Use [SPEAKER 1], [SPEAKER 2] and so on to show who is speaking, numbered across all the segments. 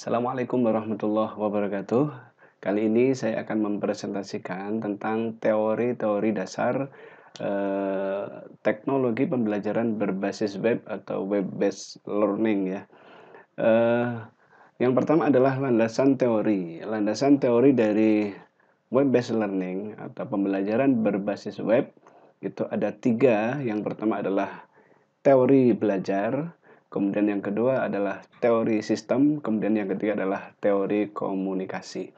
[SPEAKER 1] Assalamualaikum warahmatullahi wabarakatuh. Kali ini saya akan mempresentasikan tentang teori-teori dasar eh, teknologi pembelajaran berbasis web atau web-based learning ya. Eh, yang pertama adalah landasan teori. Landasan teori dari web-based learning atau pembelajaran berbasis web itu ada tiga. Yang pertama adalah teori belajar, Kemudian yang kedua adalah teori sistem, kemudian yang ketiga adalah teori komunikasi.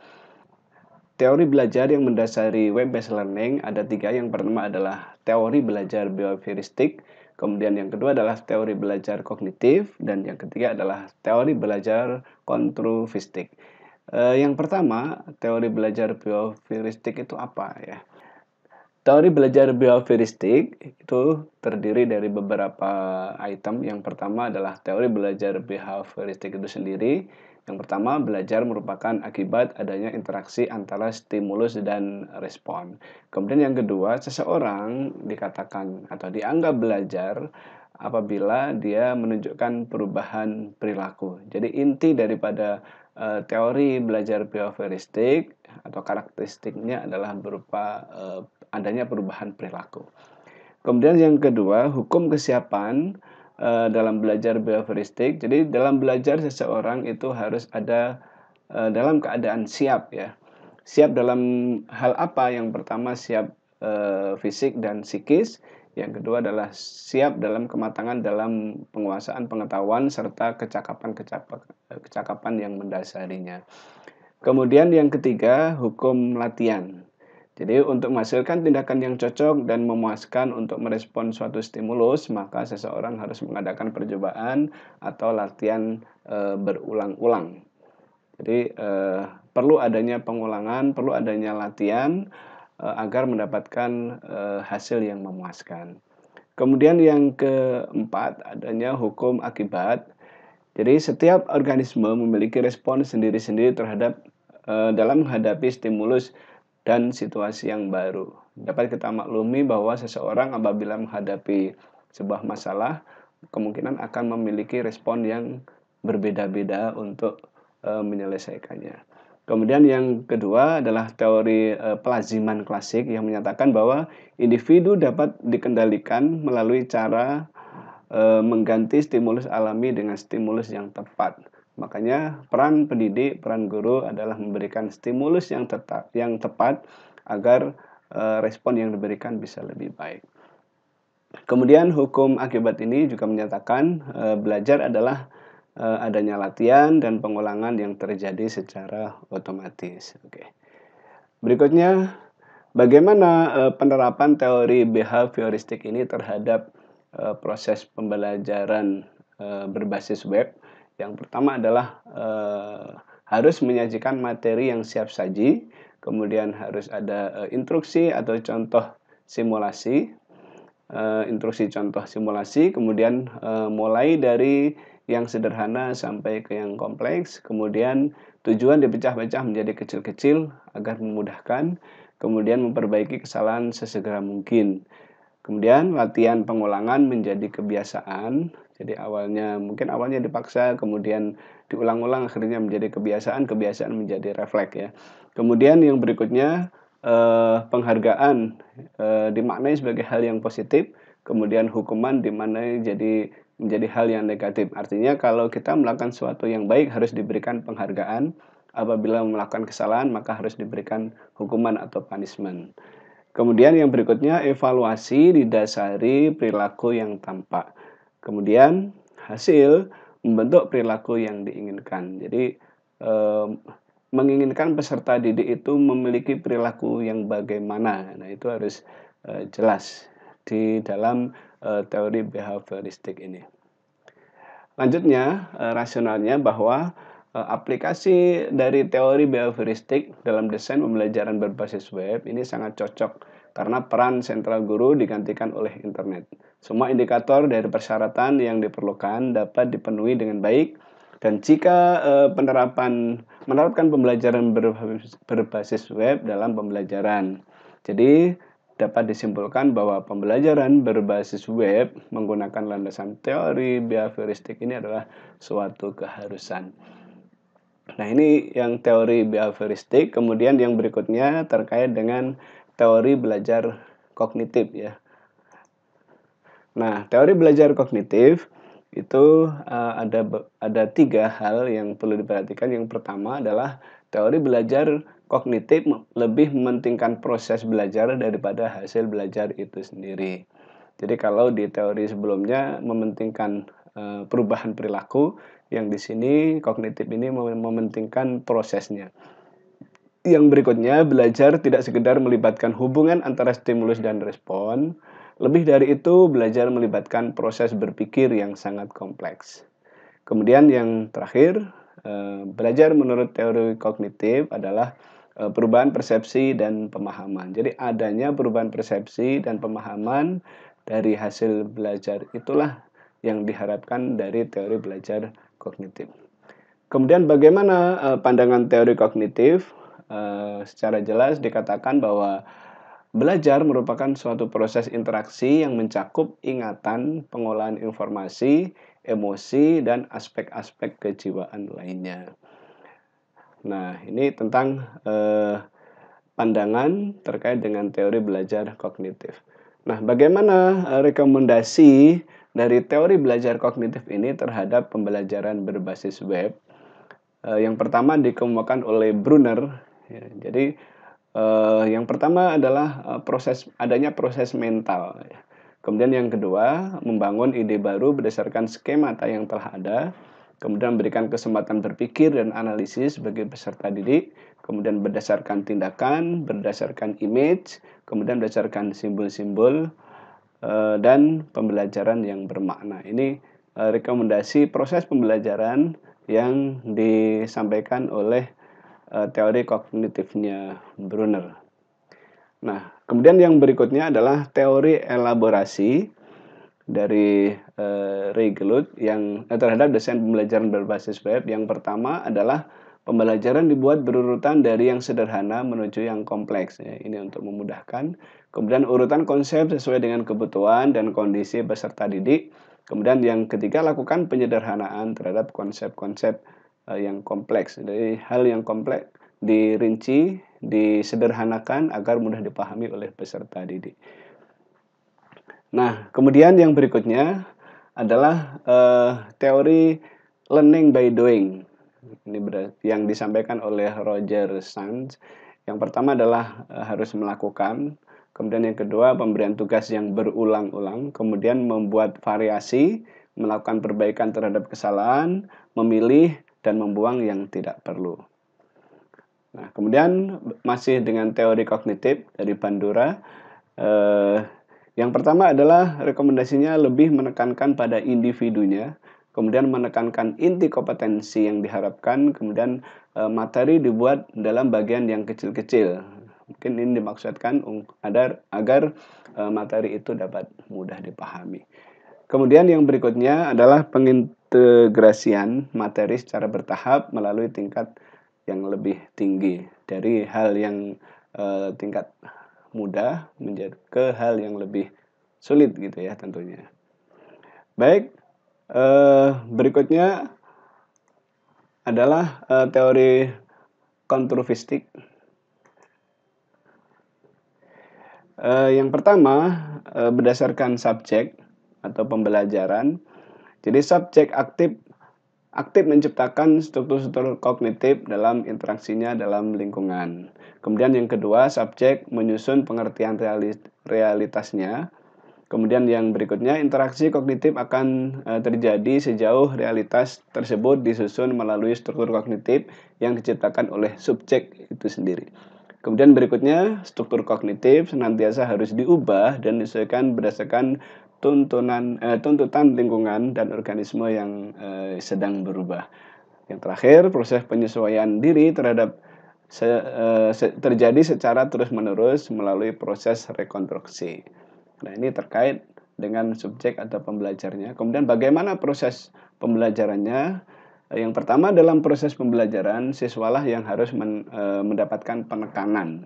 [SPEAKER 1] Teori belajar yang mendasari web-based learning ada tiga. Yang pertama adalah teori belajar behavioristik, kemudian yang kedua adalah teori belajar kognitif, dan yang ketiga adalah teori belajar kontrufistik. Eh, yang pertama, teori belajar behavioristik itu apa ya? Teori belajar behavioristik itu terdiri dari beberapa item. Yang pertama adalah teori belajar behavioristik itu sendiri. Yang pertama, belajar merupakan akibat adanya interaksi antara stimulus dan respon. Kemudian yang kedua, seseorang dikatakan atau dianggap belajar apabila dia menunjukkan perubahan perilaku. Jadi inti daripada eh, teori belajar behavioristik atau karakteristiknya adalah berupa eh, adanya perubahan perilaku. Kemudian yang kedua, hukum kesiapan e, dalam belajar behavioristik. Jadi dalam belajar seseorang itu harus ada e, dalam keadaan siap ya. Siap dalam hal apa? Yang pertama siap e, fisik dan psikis, yang kedua adalah siap dalam kematangan dalam penguasaan pengetahuan serta kecakapan-kecakapan yang mendasarinya. Kemudian yang ketiga, hukum latihan. Jadi untuk menghasilkan tindakan yang cocok dan memuaskan untuk merespon suatu stimulus, maka seseorang harus mengadakan percobaan atau latihan e, berulang-ulang. Jadi e, perlu adanya pengulangan, perlu adanya latihan e, agar mendapatkan e, hasil yang memuaskan. Kemudian yang keempat adanya hukum akibat. Jadi setiap organisme memiliki respon sendiri-sendiri terhadap e, dalam menghadapi stimulus dan situasi yang baru. Dapat kita maklumi bahwa seseorang apabila menghadapi sebuah masalah kemungkinan akan memiliki respon yang berbeda-beda untuk e, menyelesaikannya. Kemudian yang kedua adalah teori e, pelaziman klasik yang menyatakan bahwa individu dapat dikendalikan melalui cara e, mengganti stimulus alami dengan stimulus yang tepat. Makanya peran pendidik, peran guru adalah memberikan stimulus yang tetap yang tepat agar e, respon yang diberikan bisa lebih baik. Kemudian hukum akibat ini juga menyatakan e, belajar adalah e, adanya latihan dan pengulangan yang terjadi secara otomatis. Oke. Berikutnya bagaimana e, penerapan teori behavioristik ini terhadap e, proses pembelajaran e, berbasis web? Yang pertama adalah e, harus menyajikan materi yang siap saji, kemudian harus ada e, instruksi atau contoh simulasi, E, instruksi contoh simulasi, kemudian e, mulai dari yang sederhana sampai ke yang kompleks, kemudian tujuan dipecah-pecah menjadi kecil-kecil agar memudahkan, kemudian memperbaiki kesalahan sesegera mungkin. Kemudian latihan pengulangan menjadi kebiasaan. Jadi awalnya mungkin awalnya dipaksa, kemudian diulang-ulang akhirnya menjadi kebiasaan, kebiasaan menjadi refleks ya. Kemudian yang berikutnya eh, penghargaan eh, dimaknai sebagai hal yang positif, kemudian hukuman dimaknai jadi menjadi hal yang negatif. Artinya kalau kita melakukan sesuatu yang baik harus diberikan penghargaan, apabila melakukan kesalahan maka harus diberikan hukuman atau punishment. Kemudian yang berikutnya evaluasi didasari perilaku yang tampak. Kemudian hasil membentuk perilaku yang diinginkan. Jadi eh, menginginkan peserta didik itu memiliki perilaku yang bagaimana. Nah, itu harus eh, jelas di dalam eh, teori behavioristik ini. Lanjutnya eh, rasionalnya bahwa Eh, aplikasi dari teori behavioristik dalam desain pembelajaran berbasis web ini sangat cocok karena peran sentral guru digantikan oleh internet. Semua indikator dari persyaratan yang diperlukan dapat dipenuhi dengan baik dan jika eh, penerapan menerapkan pembelajaran berbasis web dalam pembelajaran. Jadi dapat disimpulkan bahwa pembelajaran berbasis web menggunakan landasan teori behavioristik ini adalah suatu keharusan. Nah, ini yang teori behavioristik. Kemudian yang berikutnya terkait dengan teori belajar kognitif ya. Nah, teori belajar kognitif itu uh, ada ada tiga hal yang perlu diperhatikan. Yang pertama adalah teori belajar kognitif lebih mementingkan proses belajar daripada hasil belajar itu sendiri. Jadi kalau di teori sebelumnya mementingkan Eh, perubahan perilaku yang di sini kognitif ini mementingkan prosesnya. Yang berikutnya, belajar tidak sekedar melibatkan hubungan antara stimulus dan respon, lebih dari itu belajar melibatkan proses berpikir yang sangat kompleks. Kemudian yang terakhir, eh, belajar menurut teori kognitif adalah eh, perubahan persepsi dan pemahaman. Jadi adanya perubahan persepsi dan pemahaman dari hasil belajar itulah yang diharapkan dari teori belajar kognitif. Kemudian bagaimana eh, pandangan teori kognitif? Eh, secara jelas dikatakan bahwa belajar merupakan suatu proses interaksi yang mencakup ingatan, pengolahan informasi, emosi, dan aspek-aspek kejiwaan lainnya. Nah, ini tentang eh, pandangan terkait dengan teori belajar kognitif. Nah, bagaimana eh, rekomendasi dari teori belajar kognitif ini terhadap pembelajaran berbasis web, eh, yang pertama dikemukakan oleh Brunner. Ya, jadi eh, yang pertama adalah eh, proses adanya proses mental. Kemudian yang kedua, membangun ide baru berdasarkan skemata yang telah ada, kemudian memberikan kesempatan berpikir dan analisis bagi peserta didik, kemudian berdasarkan tindakan, berdasarkan image, kemudian berdasarkan simbol-simbol, Eh, dan pembelajaran yang bermakna. Ini eh, rekomendasi proses pembelajaran yang disampaikan oleh eh, teori kognitifnya Brunner. Nah, kemudian yang berikutnya adalah teori elaborasi dari Regelut yang terhadap desain pembelajaran berbasis web. Yang pertama adalah Pembelajaran dibuat berurutan dari yang sederhana menuju yang kompleks. Ya. Ini untuk memudahkan. Kemudian urutan konsep sesuai dengan kebutuhan dan kondisi peserta didik. Kemudian yang ketiga lakukan penyederhanaan terhadap konsep-konsep eh, yang kompleks. Jadi hal yang kompleks dirinci, disederhanakan agar mudah dipahami oleh peserta didik. Nah, kemudian yang berikutnya adalah uh, teori learning by doing. Ini berarti yang disampaikan oleh Roger Sands. Yang pertama adalah eh, harus melakukan, kemudian yang kedua pemberian tugas yang berulang-ulang, kemudian membuat variasi, melakukan perbaikan terhadap kesalahan, memilih dan membuang yang tidak perlu. Nah, kemudian masih dengan teori kognitif dari Bandura. Eh, yang pertama adalah rekomendasinya lebih menekankan pada individunya kemudian menekankan inti kompetensi yang diharapkan, kemudian eh, materi dibuat dalam bagian yang kecil-kecil. Mungkin ini dimaksudkan agar, agar eh, materi itu dapat mudah dipahami. Kemudian yang berikutnya adalah pengintegrasian materi secara bertahap melalui tingkat yang lebih tinggi dari hal yang eh, tingkat mudah menjadi ke hal yang lebih sulit gitu ya tentunya. Baik, Uh, berikutnya adalah uh, teori konturvistik. Uh, eh, yang pertama uh, berdasarkan subjek atau pembelajaran. Jadi subjek aktif aktif menciptakan struktur-struktur kognitif dalam interaksinya dalam lingkungan. Kemudian yang kedua, subjek menyusun pengertian realitasnya. Kemudian yang berikutnya, interaksi kognitif akan eh, terjadi sejauh realitas tersebut disusun melalui struktur kognitif yang diciptakan oleh subjek itu sendiri. Kemudian berikutnya, struktur kognitif senantiasa harus diubah dan disesuaikan berdasarkan tuntunan eh, tuntutan lingkungan dan organisme yang eh, sedang berubah. Yang terakhir, proses penyesuaian diri terhadap se, eh, terjadi secara terus-menerus melalui proses rekonstruksi. Nah, ini terkait dengan subjek atau pembelajarnya. Kemudian bagaimana proses pembelajarannya? Yang pertama dalam proses pembelajaran siswalah yang harus men, e, mendapatkan penekanan.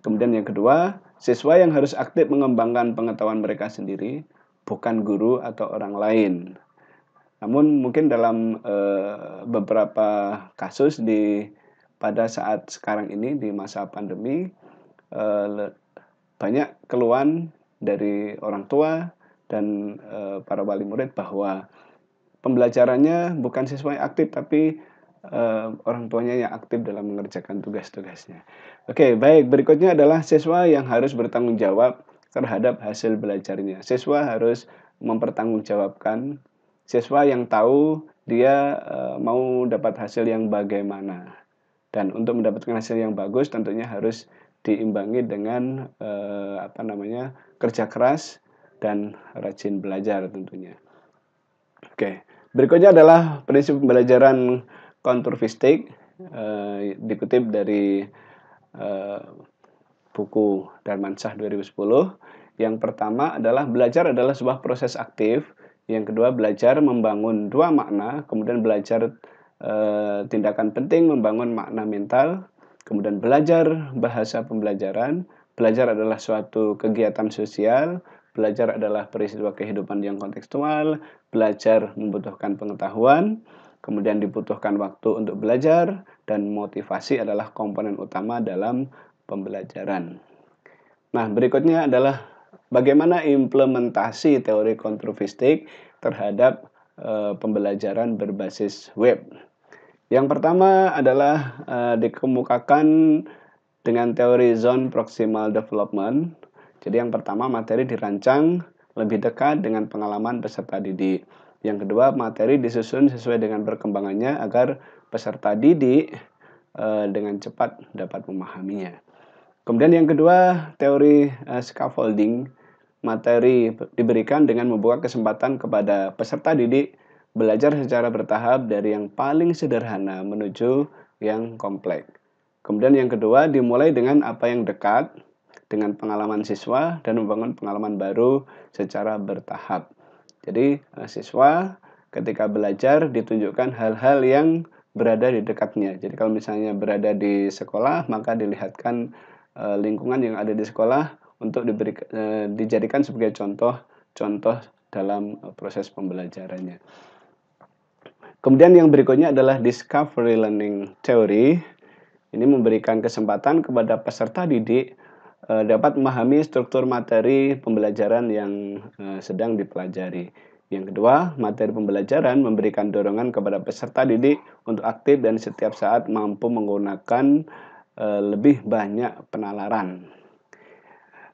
[SPEAKER 1] Kemudian yang kedua, siswa yang harus aktif mengembangkan pengetahuan mereka sendiri, bukan guru atau orang lain. Namun mungkin dalam e, beberapa kasus di pada saat sekarang ini di masa pandemi e, banyak keluhan dari orang tua dan e, para wali murid bahwa pembelajarannya bukan siswa yang aktif tapi e, orang tuanya yang aktif dalam mengerjakan tugas-tugasnya. Oke, baik, berikutnya adalah siswa yang harus bertanggung jawab terhadap hasil belajarnya. Siswa harus mempertanggungjawabkan siswa yang tahu dia e, mau dapat hasil yang bagaimana. Dan untuk mendapatkan hasil yang bagus tentunya harus diimbangi dengan e, apa namanya? kerja keras, dan rajin belajar tentunya. Oke, berikutnya adalah prinsip pembelajaran fisik eh, dikutip dari eh, buku Darmansah 2010. Yang pertama adalah belajar adalah sebuah proses aktif. Yang kedua belajar membangun dua makna, kemudian belajar eh, tindakan penting membangun makna mental, kemudian belajar bahasa pembelajaran, Belajar adalah suatu kegiatan sosial, belajar adalah peristiwa kehidupan yang kontekstual, belajar membutuhkan pengetahuan, kemudian dibutuhkan waktu untuk belajar, dan motivasi adalah komponen utama dalam pembelajaran. Nah, berikutnya adalah bagaimana implementasi teori kontrufistik terhadap e, pembelajaran berbasis web. Yang pertama adalah e, dikemukakan dengan teori zone proximal development. Jadi yang pertama materi dirancang lebih dekat dengan pengalaman peserta didik. Yang kedua, materi disusun sesuai dengan perkembangannya agar peserta didik eh, dengan cepat dapat memahaminya. Kemudian yang kedua, teori eh, scaffolding. Materi diberikan dengan membuka kesempatan kepada peserta didik belajar secara bertahap dari yang paling sederhana menuju yang kompleks. Kemudian yang kedua, dimulai dengan apa yang dekat dengan pengalaman siswa dan membangun pengalaman baru secara bertahap. Jadi, eh, siswa ketika belajar ditunjukkan hal-hal yang berada di dekatnya. Jadi, kalau misalnya berada di sekolah, maka dilihatkan eh, lingkungan yang ada di sekolah untuk diberi, eh, dijadikan sebagai contoh-contoh dalam proses pembelajarannya. Kemudian yang berikutnya adalah discovery learning theory ini memberikan kesempatan kepada peserta didik eh, dapat memahami struktur materi pembelajaran yang eh, sedang dipelajari. Yang kedua, materi pembelajaran memberikan dorongan kepada peserta didik untuk aktif dan setiap saat mampu menggunakan eh, lebih banyak penalaran.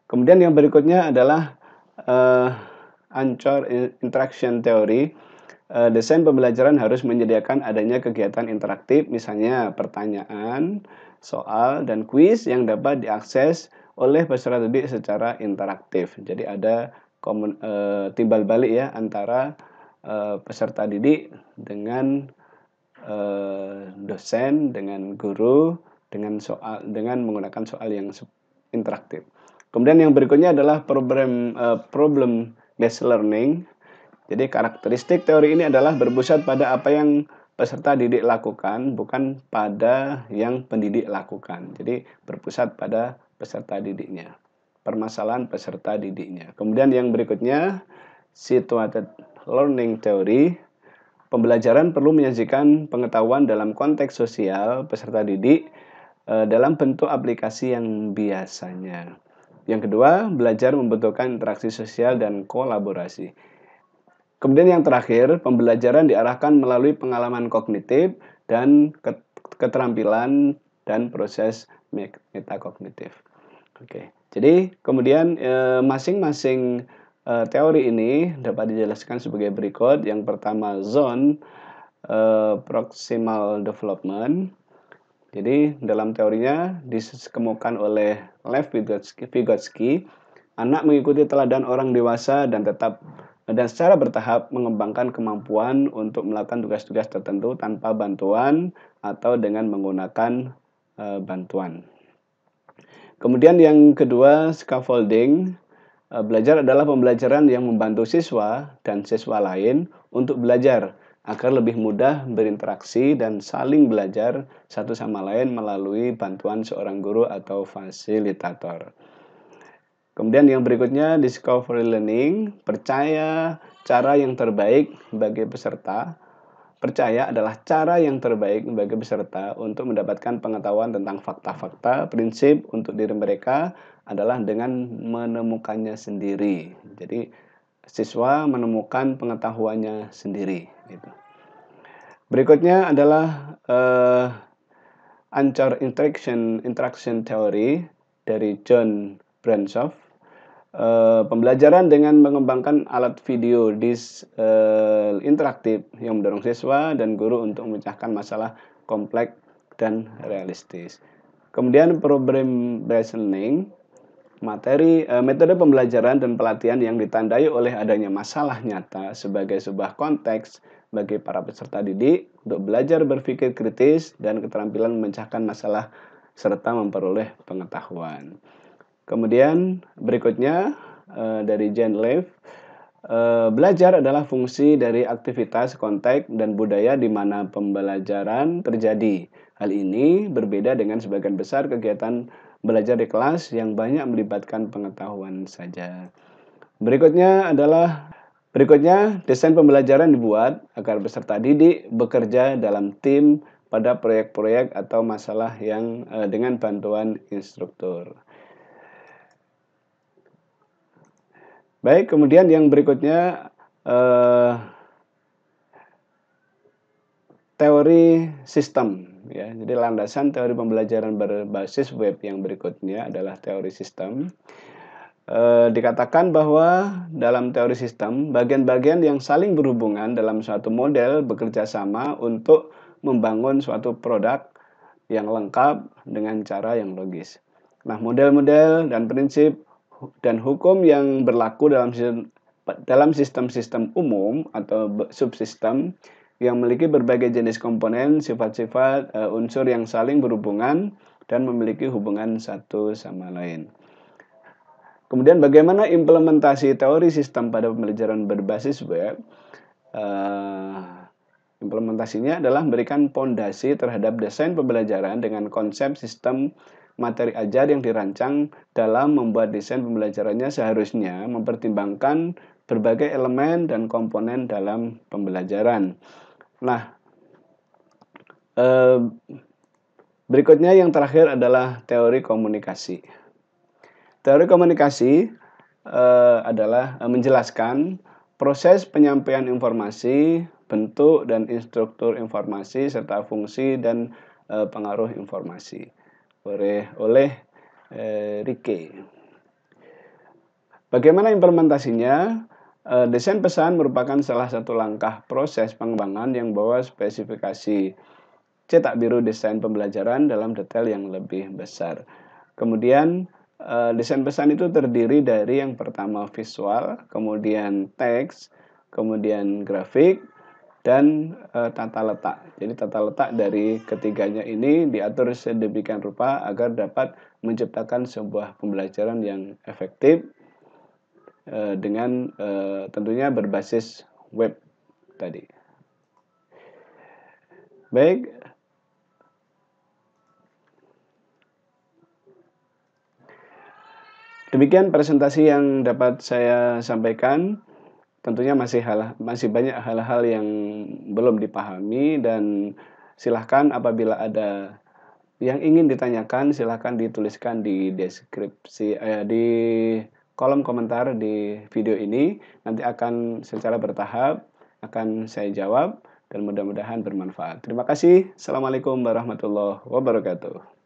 [SPEAKER 1] Kemudian yang berikutnya adalah Anchor Interaction Theory Eh, desain pembelajaran harus menyediakan adanya kegiatan interaktif, misalnya pertanyaan, soal, dan kuis yang dapat diakses oleh peserta didik secara interaktif. Jadi ada komun, e, eh, timbal balik ya antara e, peserta didik dengan e, dosen, dengan guru, dengan soal, dengan menggunakan soal yang interaktif. Kemudian yang berikutnya adalah problem e, problem based learning jadi karakteristik teori ini adalah berpusat pada apa yang peserta didik lakukan, bukan pada yang pendidik lakukan. Jadi berpusat pada peserta didiknya, permasalahan peserta didiknya. Kemudian yang berikutnya, situated learning theory. Pembelajaran perlu menyajikan pengetahuan dalam konteks sosial peserta didik eh, dalam bentuk aplikasi yang biasanya. Yang kedua, belajar membutuhkan interaksi sosial dan kolaborasi. Kemudian yang terakhir, pembelajaran diarahkan melalui pengalaman kognitif dan keterampilan dan proses metakognitif. Oke. Jadi kemudian eh, masing-masing e, e, teori ini dapat dijelaskan sebagai berikut. Yang pertama zone e, proximal development. Jadi dalam teorinya dikemukakan oleh Lev Vygotsky, Vygotsky, anak mengikuti teladan orang dewasa dan tetap Nah, dan secara bertahap mengembangkan kemampuan untuk melakukan tugas-tugas tertentu tanpa bantuan atau dengan menggunakan e, bantuan. Kemudian yang kedua, scaffolding. E, belajar adalah pembelajaran yang membantu siswa dan siswa lain untuk belajar agar lebih mudah berinteraksi dan saling belajar satu sama lain melalui bantuan seorang guru atau fasilitator. Kemudian yang berikutnya discovery learning, percaya cara yang terbaik bagi peserta. Percaya adalah cara yang terbaik bagi peserta untuk mendapatkan pengetahuan tentang fakta-fakta, prinsip untuk diri mereka adalah dengan menemukannya sendiri. Jadi siswa menemukan pengetahuannya sendiri. Gitu. Berikutnya adalah uh, Anchor Interaction Interaction Theory dari John Branshoff Eh, pembelajaran dengan mengembangkan alat video dis uh, interaktif yang mendorong siswa dan guru untuk memecahkan masalah kompleks dan realistis. Kemudian problem based learning materi uh, metode pembelajaran dan pelatihan yang ditandai oleh adanya masalah nyata sebagai sebuah konteks bagi para peserta didik untuk belajar berpikir kritis dan keterampilan memecahkan masalah serta memperoleh pengetahuan. Kemudian berikutnya uh, dari Jen Leif. uh, eh, belajar adalah fungsi dari aktivitas, konteks, dan budaya di mana pembelajaran terjadi. Hal ini berbeda dengan sebagian besar kegiatan belajar di kelas yang banyak melibatkan pengetahuan saja. Berikutnya adalah berikutnya desain pembelajaran dibuat agar peserta didik bekerja dalam tim pada proyek-proyek atau masalah yang eh, dengan bantuan instruktur. Baik, kemudian yang berikutnya eh, teori sistem. Ya, jadi landasan teori pembelajaran berbasis web yang berikutnya adalah teori sistem. E, dikatakan bahwa dalam teori sistem, bagian-bagian yang saling berhubungan dalam suatu model bekerja sama untuk membangun suatu produk yang lengkap dengan cara yang logis. Nah, model-model dan prinsip dan hukum yang berlaku dalam sistem dalam sistem-sistem umum atau subsistem yang memiliki berbagai jenis komponen, sifat-sifat, uh, unsur yang saling berhubungan dan memiliki hubungan satu sama lain. Kemudian bagaimana implementasi teori sistem pada pembelajaran berbasis web? Uh, implementasinya adalah memberikan pondasi terhadap desain pembelajaran dengan konsep sistem materi ajar yang dirancang dalam membuat desain pembelajarannya seharusnya mempertimbangkan berbagai elemen dan komponen dalam pembelajaran. Nah, eh, berikutnya yang terakhir adalah teori komunikasi. Teori komunikasi eh, adalah eh, menjelaskan proses penyampaian informasi, bentuk dan instruktur informasi serta fungsi dan pengaruh informasi oleh oleh eh, Rike. Bagaimana implementasinya? Eh, desain pesan merupakan salah satu langkah proses pengembangan yang bawa spesifikasi cetak biru desain pembelajaran dalam detail yang lebih besar. Kemudian eh, desain pesan itu terdiri dari yang pertama visual, kemudian teks, kemudian grafik, dan uh, tata letak. Jadi tata letak dari ketiganya ini diatur sedemikian rupa agar dapat menciptakan sebuah pembelajaran yang efektif uh, dengan uh, tentunya berbasis web tadi. Baik. Demikian presentasi yang dapat saya sampaikan tentunya masih hal masih banyak hal-hal yang belum dipahami dan silahkan apabila ada yang ingin ditanyakan silahkan dituliskan di deskripsi eh, di kolom komentar di video ini nanti akan secara bertahap akan saya jawab dan mudah-mudahan bermanfaat. Terima kasih. Assalamualaikum warahmatullahi wabarakatuh.